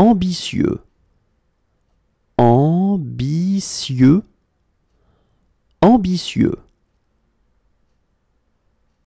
ambitieux, ambitieux, ambitieux.